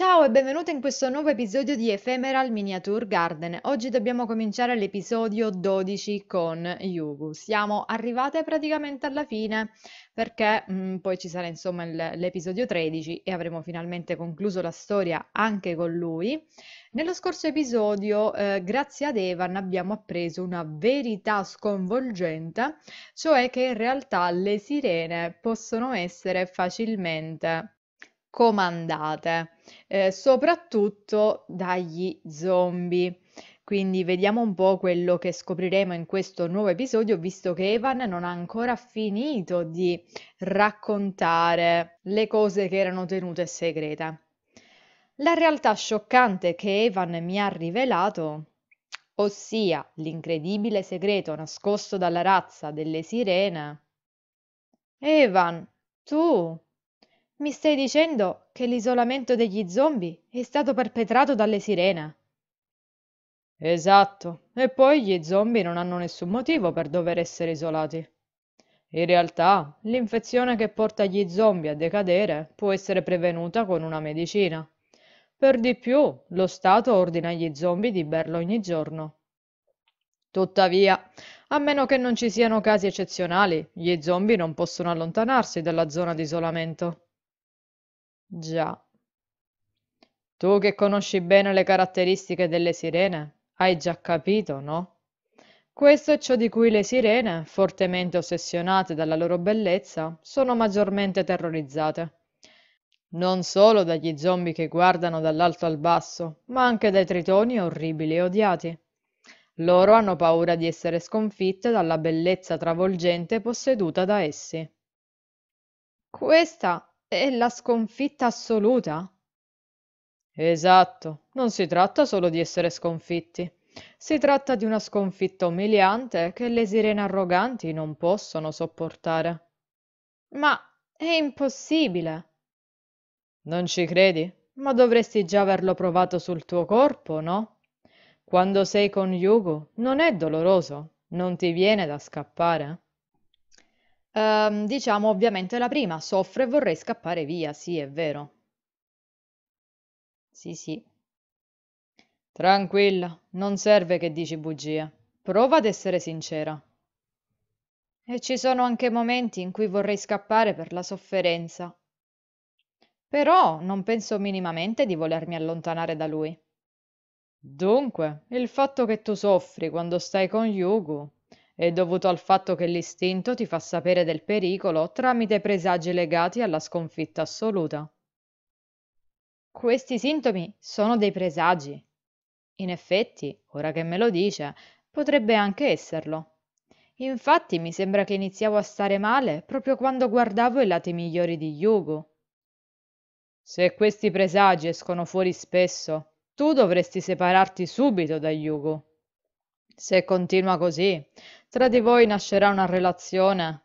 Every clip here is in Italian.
Ciao e benvenuta in questo nuovo episodio di Ephemeral Miniature Garden. Oggi dobbiamo cominciare l'episodio 12 con Yugu. Siamo arrivate praticamente alla fine perché mh, mm, poi ci sarà insomma l'episodio 13 e avremo finalmente concluso la storia anche con lui. Nello scorso episodio, eh, grazie ad Evan, abbiamo appreso una verità sconvolgente, cioè che in realtà le sirene possono essere facilmente comandate, eh, soprattutto dagli zombie. Quindi vediamo un po' quello che scopriremo in questo nuovo episodio, visto che Evan non ha ancora finito di raccontare le cose che erano tenute segrete. La realtà scioccante che Evan mi ha rivelato, ossia l'incredibile segreto nascosto dalla razza delle sirene. Evan, tu mi stai dicendo che l'isolamento degli zombie è stato perpetrato dalle sirene? Esatto, e poi gli zombie non hanno nessun motivo per dover essere isolati. In realtà, l'infezione che porta gli zombie a decadere può essere prevenuta con una medicina. Per di più, lo Stato ordina agli zombie di berlo ogni giorno. Tuttavia, a meno che non ci siano casi eccezionali, gli zombie non possono allontanarsi dalla zona di isolamento. Già. Tu che conosci bene le caratteristiche delle sirene, hai già capito, no? Questo è ciò di cui le sirene, fortemente ossessionate dalla loro bellezza, sono maggiormente terrorizzate. Non solo dagli zombie che guardano dall'alto al basso, ma anche dai tritoni orribili e odiati. Loro hanno paura di essere sconfitte dalla bellezza travolgente posseduta da essi. Questa è la sconfitta assoluta. Esatto, non si tratta solo di essere sconfitti. Si tratta di una sconfitta umiliante che le sirene arroganti non possono sopportare. Ma è impossibile. Non ci credi? Ma dovresti già averlo provato sul tuo corpo, no? Quando sei con Yugo non è doloroso, non ti viene da scappare. Ehm, diciamo ovviamente la prima, soffro e vorrei scappare via, sì, è vero. Sì, sì. Tranquilla, non serve che dici bugie. Prova ad essere sincera. E ci sono anche momenti in cui vorrei scappare per la sofferenza. Però non penso minimamente di volermi allontanare da lui. Dunque, il fatto che tu soffri quando stai con Yugo è dovuto al fatto che l'istinto ti fa sapere del pericolo tramite presagi legati alla sconfitta assoluta. Questi sintomi sono dei presagi. In effetti, ora che me lo dice, potrebbe anche esserlo. Infatti mi sembra che iniziavo a stare male proprio quando guardavo i lati migliori di Yugo. Se questi presagi escono fuori spesso, tu dovresti separarti subito da Yugo. Se continua così, tra di voi nascerà una relazione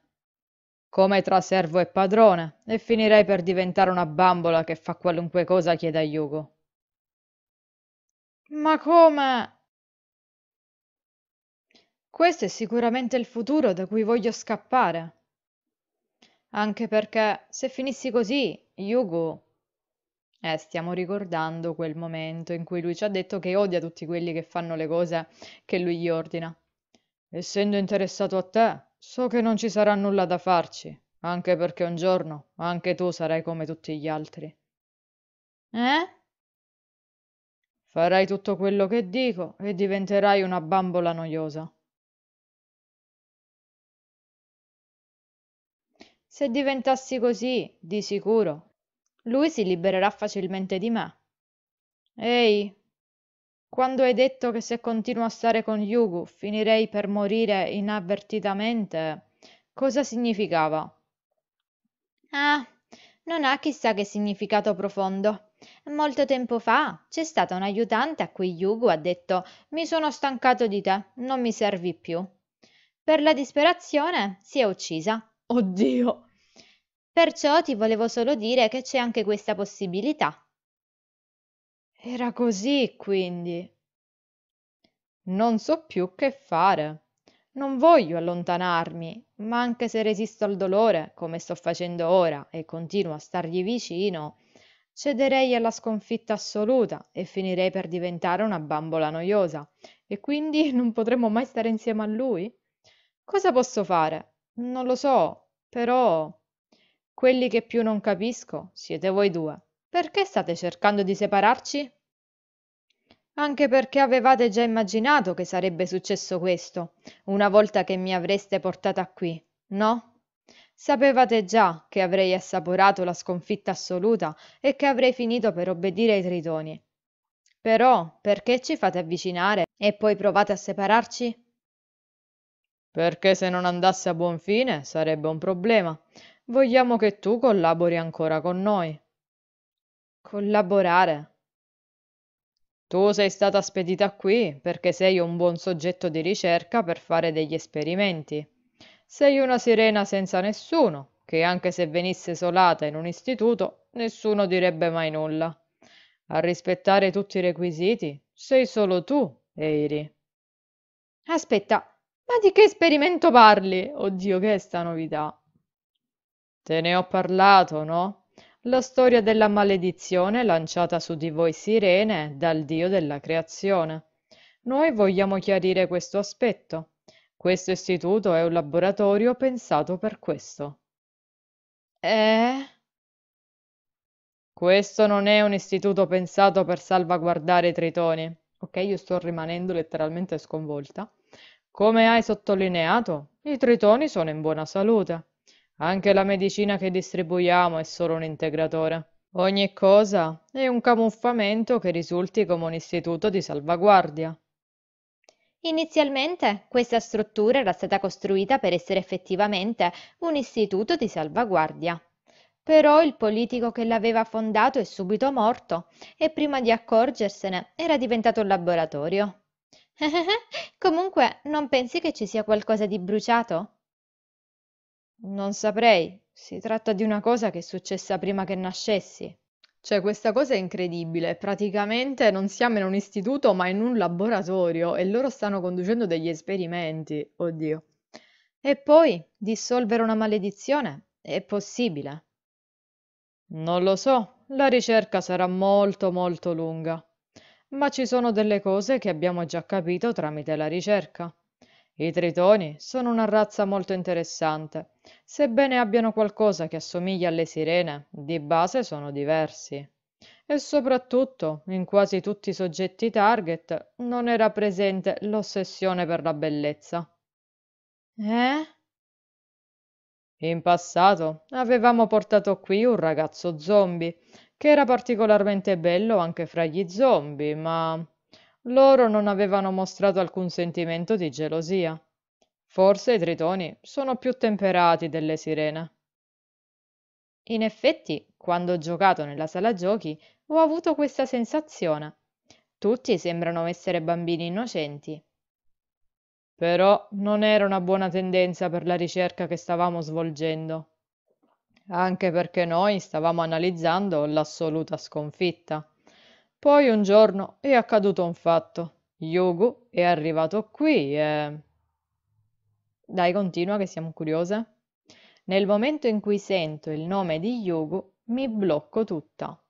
come tra servo e padrone, e finirei per diventare una bambola che fa qualunque cosa chieda Yugo. Ma come? Questo è sicuramente il futuro da cui voglio scappare. Anche perché, se finissi così, Yugo eh, stiamo ricordando quel momento in cui lui ci ha detto che odia tutti quelli che fanno le cose che lui gli ordina. Essendo interessato a te, so che non ci sarà nulla da farci, anche perché un giorno anche tu sarai come tutti gli altri. Eh? Farai tutto quello che dico e diventerai una bambola noiosa. Se diventassi così, di sicuro lui si libererà facilmente di me. Ehi, quando hai detto che se continuo a stare con Yugu finirei per morire inavvertitamente, cosa significava? Ah, non ha chissà che significato profondo. Molto tempo fa c'è stata un'aiutante a cui Yugo ha detto Mi sono stancato di te, non mi servi più. Per la disperazione si è uccisa. Oddio! Perciò ti volevo solo dire che c'è anche questa possibilità. Era così, quindi. Non so più che fare. Non voglio allontanarmi, ma anche se resisto al dolore, come sto facendo ora, e continuo a stargli vicino, cederei alla sconfitta assoluta e finirei per diventare una bambola noiosa, e quindi non potremmo mai stare insieme a lui? Cosa posso fare? Non lo so, però... Quelli che più non capisco siete voi due. Perché state cercando di separarci? Anche perché avevate già immaginato che sarebbe successo questo, una volta che mi avreste portata qui, no? Sapevate già che avrei assaporato la sconfitta assoluta e che avrei finito per obbedire ai tritoni. Però, perché ci fate avvicinare e poi provate a separarci? Perché se non andasse a buon fine sarebbe un problema. Vogliamo che tu collabori ancora con noi. Collaborare. Tu sei stata spedita qui perché sei un buon soggetto di ricerca per fare degli esperimenti. Sei una sirena senza nessuno, che anche se venisse isolata in un istituto, nessuno direbbe mai nulla. A rispettare tutti i requisiti sei solo tu, Eiri. Aspetta, ma di che esperimento parli? Oddio, che è sta novità! Te ne ho parlato, no? La storia della maledizione lanciata su di voi sirene dal dio della creazione. Noi vogliamo chiarire questo aspetto. Questo istituto è un laboratorio pensato per questo. Eh? Questo non è un istituto pensato per salvaguardare i tritoni. Ok, io sto rimanendo letteralmente sconvolta. Come hai sottolineato, i tritoni sono in buona salute. Anche la medicina che distribuiamo è solo un integratore. Ogni cosa è un camuffamento che risulti come un istituto di salvaguardia. Inizialmente questa struttura era stata costruita per essere effettivamente un istituto di salvaguardia. Però il politico che l'aveva fondato è subito morto e prima di accorgersene era diventato un laboratorio. Comunque, non pensi che ci sia qualcosa di bruciato? Non saprei, si tratta di una cosa che è successa prima che nascessi. Cioè, questa cosa è incredibile. Praticamente non siamo in un istituto, ma in un laboratorio e loro stanno conducendo degli esperimenti. Oddio. E poi, dissolvere una maledizione? È possibile? Non lo so. La ricerca sarà molto, molto lunga. Ma ci sono delle cose che abbiamo già capito tramite la ricerca. I tritoni sono una razza molto interessante. Sebbene abbiano qualcosa che assomiglia alle sirene, di base sono diversi. E soprattutto, in quasi tutti i soggetti target, non era presente l'ossessione per la bellezza. Eh? In passato avevamo portato qui un ragazzo zombie, che era particolarmente bello anche fra gli zombie, ma loro non avevano mostrato alcun sentimento di gelosia. Forse i tritoni sono più temperati delle sirene. In effetti, quando ho giocato nella sala giochi, ho avuto questa sensazione. Tutti sembrano essere bambini innocenti. Però non era una buona tendenza per la ricerca che stavamo svolgendo, anche perché noi stavamo analizzando l'assoluta sconfitta. Poi un giorno è accaduto un fatto. Yogu è arrivato qui e... Dai, continua che siamo curiose. Nel momento in cui sento il nome di Yogu, mi blocco tutta.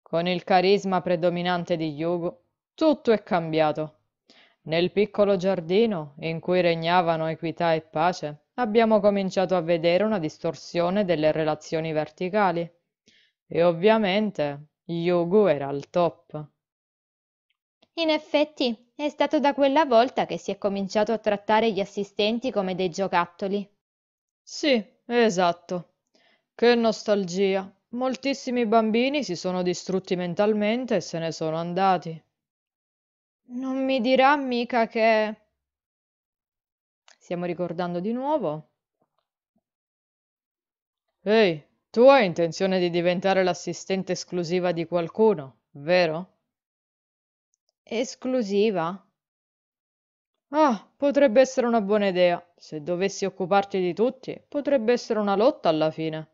Con il carisma predominante di Yogu, tutto è cambiato. Nel piccolo giardino, in cui regnavano equità e pace, abbiamo cominciato a vedere una distorsione delle relazioni verticali. E ovviamente Yogo era al top. In effetti, è stato da quella volta che si è cominciato a trattare gli assistenti come dei giocattoli. Sì, esatto. Che nostalgia. Moltissimi bambini si sono distrutti mentalmente e se ne sono andati. Non mi dirà mica che... Stiamo ricordando di nuovo. Ehi, tu hai intenzione di diventare l'assistente esclusiva di qualcuno, vero? Esclusiva? Ah, potrebbe essere una buona idea. Se dovessi occuparti di tutti, potrebbe essere una lotta alla fine.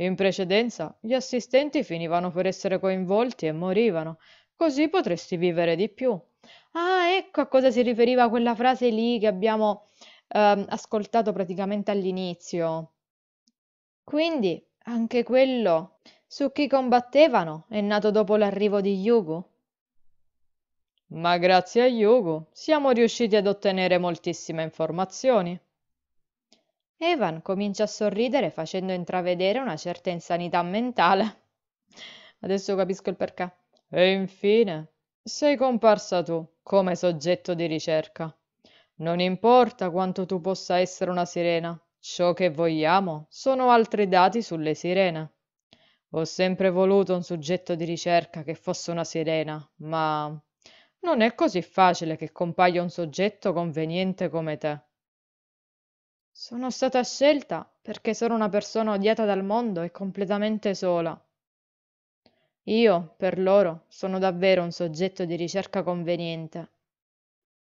In precedenza, gli assistenti finivano per essere coinvolti e morivano, così potresti vivere di più. Ah, ecco a cosa si riferiva quella frase lì che abbiamo ehm, ascoltato praticamente all'inizio. Quindi anche quello su chi combattevano è nato dopo l'arrivo di Yugo. Ma grazie a Yugo siamo riusciti ad ottenere moltissime informazioni. Evan comincia a sorridere facendo intravedere una certa insanità mentale. Adesso capisco il perché. E infine, sei comparsa tu come soggetto di ricerca. Non importa quanto tu possa essere una sirena, Ciò che vogliamo sono altri dati sulle sirene. Ho sempre voluto un soggetto di ricerca che fosse una sirena, ma non è così facile che compaia un soggetto conveniente come te. Sono stata scelta perché sono una persona odiata dal mondo e completamente sola. Io, per loro, sono davvero un soggetto di ricerca conveniente.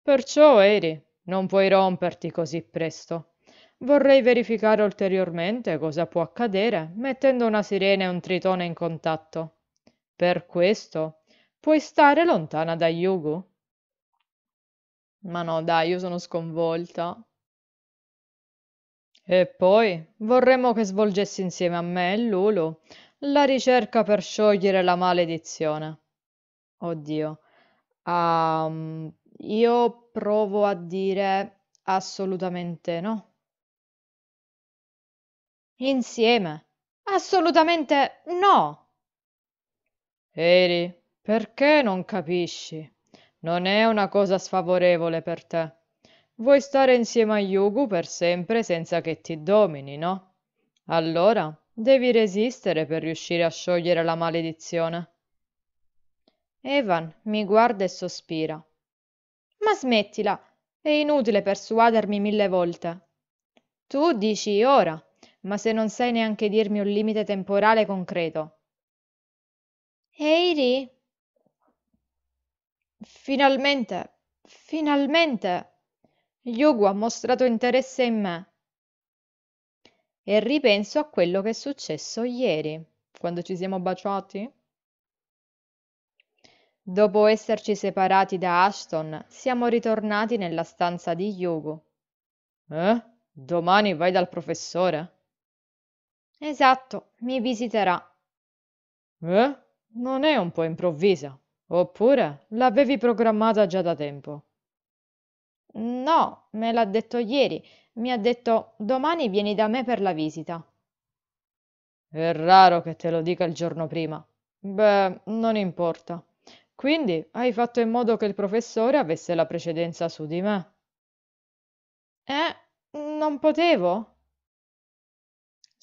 Perciò, Eri, non puoi romperti così presto. Vorrei verificare ulteriormente cosa può accadere mettendo una sirena e un tritone in contatto. Per questo puoi stare lontana da Yugu. Ma no, dai, io sono sconvolta. E poi vorremmo che svolgessi insieme a me e Lulu la ricerca per sciogliere la maledizione. Oddio. Um, io provo a dire assolutamente no insieme assolutamente no eri perché non capisci non è una cosa sfavorevole per te vuoi stare insieme a jugu per sempre senza che ti domini no allora devi resistere per riuscire a sciogliere la maledizione evan mi guarda e sospira ma smettila è inutile persuadermi mille volte tu dici ora ma se non sai neanche dirmi un limite temporale concreto. Heidi? Finalmente, finalmente! Yugo ha mostrato interesse in me. E ripenso a quello che è successo ieri, quando ci siamo baciati. Dopo esserci separati da Ashton, siamo ritornati nella stanza di Yugo. Eh? Domani vai dal professore? Esatto, mi visiterà. Eh? Non è un po' improvvisa? Oppure l'avevi programmata già da tempo? No, me l'ha detto ieri. Mi ha detto domani vieni da me per la visita. È raro che te lo dica il giorno prima. Beh, non importa. Quindi hai fatto in modo che il professore avesse la precedenza su di me? Eh, non potevo?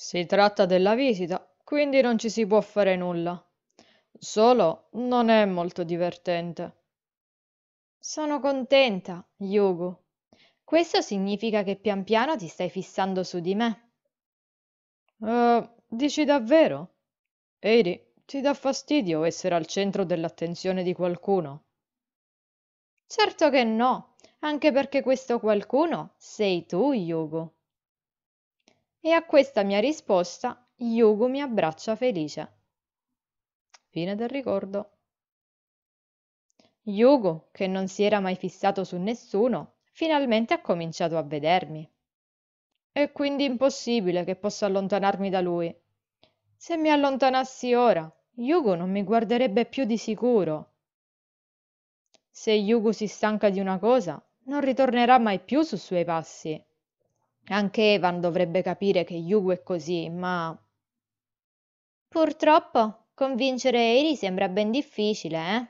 Si tratta della visita, quindi non ci si può fare nulla. Solo non è molto divertente. Sono contenta, Yugu. Questo significa che pian piano ti stai fissando su di me. Uh, dici davvero? Eri, ti dà fastidio essere al centro dell'attenzione di qualcuno? Certo che no, anche perché questo qualcuno sei tu, Yugo. E a questa mia risposta Yugo mi abbraccia felice. Fine del ricordo. Yugo, che non si era mai fissato su nessuno, finalmente ha cominciato a vedermi. È quindi impossibile che possa allontanarmi da lui. Se mi allontanassi ora, Yugo non mi guarderebbe più di sicuro. Se Yugo si stanca di una cosa, non ritornerà mai più sui suoi passi. Anche Evan dovrebbe capire che Yugo è così, ma... Purtroppo, convincere Eri sembra ben difficile, eh?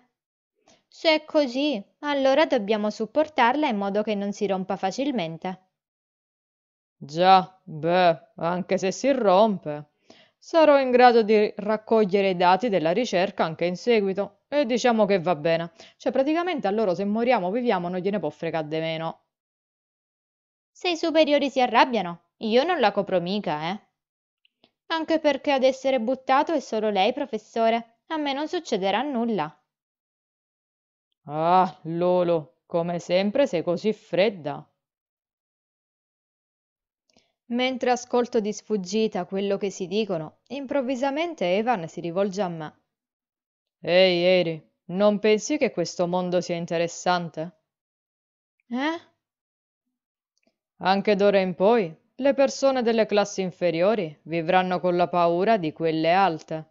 Se è così, allora dobbiamo supportarla in modo che non si rompa facilmente. Già, beh, anche se si rompe. Sarò in grado di raccogliere i dati della ricerca anche in seguito. E diciamo che va bene. Cioè, praticamente a loro se moriamo o viviamo non gliene può fregare di meno. Se i superiori si arrabbiano, io non la copro mica, eh. Anche perché ad essere buttato è solo lei, professore. A me non succederà nulla. Ah, Lolo, come sempre sei così fredda. Mentre ascolto di sfuggita quello che si dicono, improvvisamente Evan si rivolge a me. Ehi, Eri, non pensi che questo mondo sia interessante? Eh? Anche d'ora in poi le persone delle classi inferiori vivranno con la paura di quelle alte.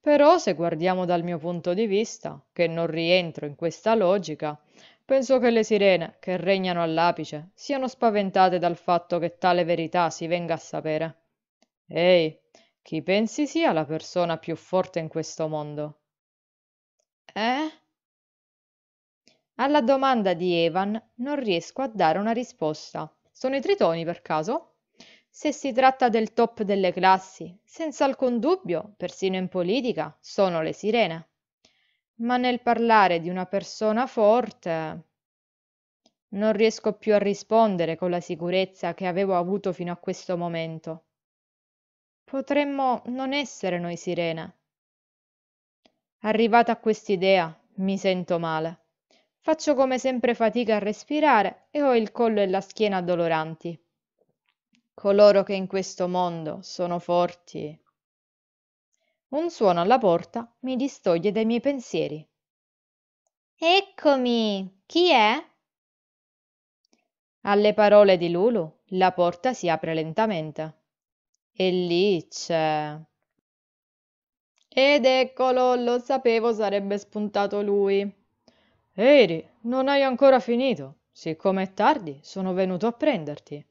Però se guardiamo dal mio punto di vista, che non rientro in questa logica, penso che le sirene che regnano all'apice siano spaventate dal fatto che tale verità si venga a sapere. Ehi, chi pensi sia la persona più forte in questo mondo? Eh? Alla domanda di Evan non riesco a dare una risposta. Sono i tritoni per caso? Se si tratta del top delle classi, senza alcun dubbio, persino in politica, sono le sirene. Ma nel parlare di una persona forte... Non riesco più a rispondere con la sicurezza che avevo avuto fino a questo momento. Potremmo non essere noi sirene. Arrivata a quest'idea, mi sento male. Faccio come sempre fatica a respirare e ho il collo e la schiena addoloranti. Coloro che in questo mondo sono forti. Un suono alla porta mi distoglie dai miei pensieri. Eccomi! Chi è? Alle parole di Lulu la porta si apre lentamente. E lì c'è. Ed eccolo, lo sapevo sarebbe spuntato lui. Eri, non hai ancora finito. Siccome è tardi, sono venuto a prenderti.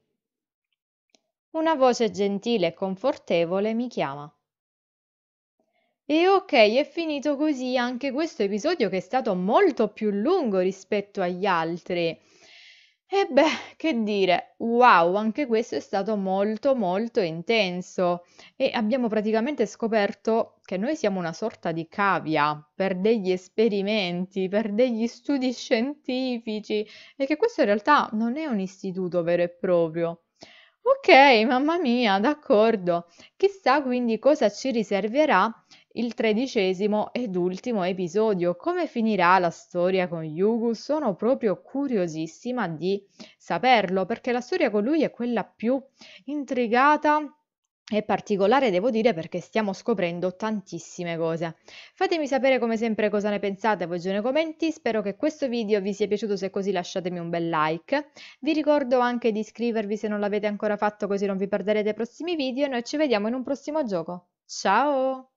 Una voce gentile e confortevole mi chiama. E ok, è finito così anche questo episodio che è stato molto più lungo rispetto agli altri. E beh, che dire, wow, anche questo è stato molto molto intenso e abbiamo praticamente scoperto che noi siamo una sorta di cavia per degli esperimenti, per degli studi scientifici e che questo in realtà non è un istituto vero e proprio. Ok, mamma mia, d'accordo. Chissà quindi cosa ci riserverà il tredicesimo ed ultimo episodio. Come finirà la storia con Yugu? Sono proprio curiosissima di saperlo perché la storia con lui è quella più intrigata è particolare, devo dire, perché stiamo scoprendo tantissime cose. Fatemi sapere come sempre cosa ne pensate voi giù nei commenti, spero che questo video vi sia piaciuto, se così lasciatemi un bel like. Vi ricordo anche di iscrivervi se non l'avete ancora fatto così non vi perderete i prossimi video e noi ci vediamo in un prossimo gioco. Ciao!